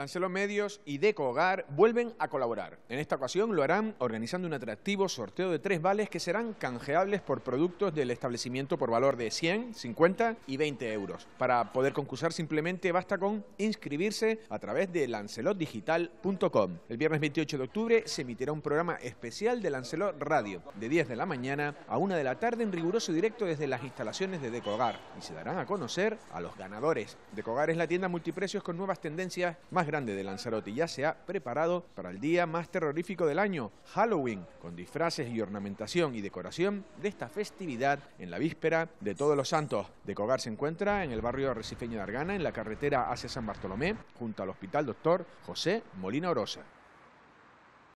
Lancelot Medios y Deco vuelven a colaborar. En esta ocasión lo harán organizando un atractivo sorteo de tres vales que serán canjeables por productos del establecimiento por valor de 100, 50 y 20 euros. Para poder concursar simplemente basta con inscribirse a través de lancelotdigital.com. El viernes 28 de octubre se emitirá un programa especial de Lancelot Radio, de 10 de la mañana a 1 de la tarde en riguroso directo desde las instalaciones de Decogar y se darán a conocer a los ganadores. Decogar es la tienda multiprecios con nuevas tendencias más grande de Lanzarote ya se ha preparado para el día más terrorífico del año, Halloween, con disfraces y ornamentación y decoración de esta festividad en la víspera de Todos los Santos. De Cogar se encuentra en el barrio recifeño de Argana, en la carretera hacia San Bartolomé, junto al Hospital Doctor José Molina Orosa.